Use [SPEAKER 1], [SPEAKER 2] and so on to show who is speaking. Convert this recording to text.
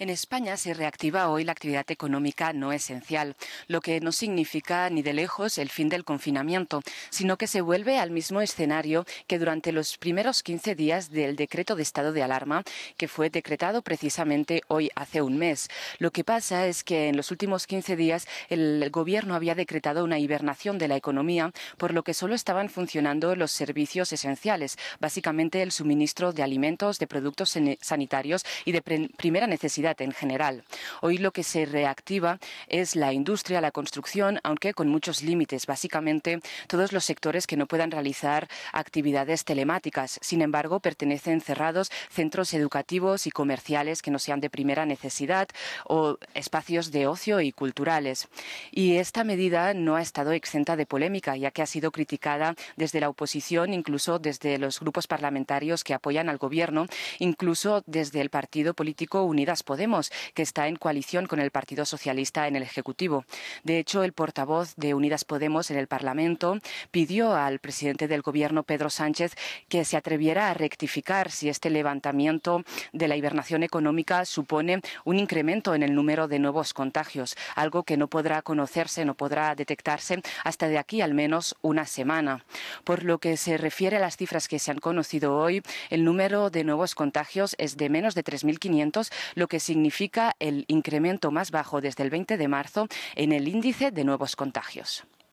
[SPEAKER 1] En España se reactiva hoy la actividad económica no esencial, lo que no significa ni de lejos el fin del confinamiento, sino que se vuelve al mismo escenario que durante los primeros 15 días del decreto de estado de alarma que fue decretado precisamente hoy hace un mes. Lo que pasa es que en los últimos 15 días el gobierno había decretado una hibernación de la economía, por lo que solo estaban funcionando los servicios esenciales, básicamente el suministro de alimentos, de productos sanitarios y de primera necesidad en general. Hoy lo que se reactiva es la industria, la construcción, aunque con muchos límites. Básicamente, todos los sectores que no puedan realizar actividades telemáticas. Sin embargo, pertenecen cerrados centros educativos y comerciales que no sean de primera necesidad o espacios de ocio y culturales. Y esta medida no ha estado exenta de polémica, ya que ha sido criticada desde la oposición, incluso desde los grupos parlamentarios que apoyan al gobierno, incluso desde el partido político Unidas Podemos Podemos, que está en coalición con el Partido Socialista en el Ejecutivo. De hecho, el portavoz de Unidas Podemos en el Parlamento pidió al presidente del Gobierno, Pedro Sánchez, que se atreviera a rectificar si este levantamiento de la hibernación económica supone un incremento en el número de nuevos contagios, algo que no podrá conocerse, no podrá detectarse hasta de aquí al menos una semana. Por lo que se refiere a las cifras que se han conocido hoy, el número de nuevos contagios es de menos de 3.500, lo que significa el incremento más bajo desde el 20 de marzo en el índice de nuevos contagios.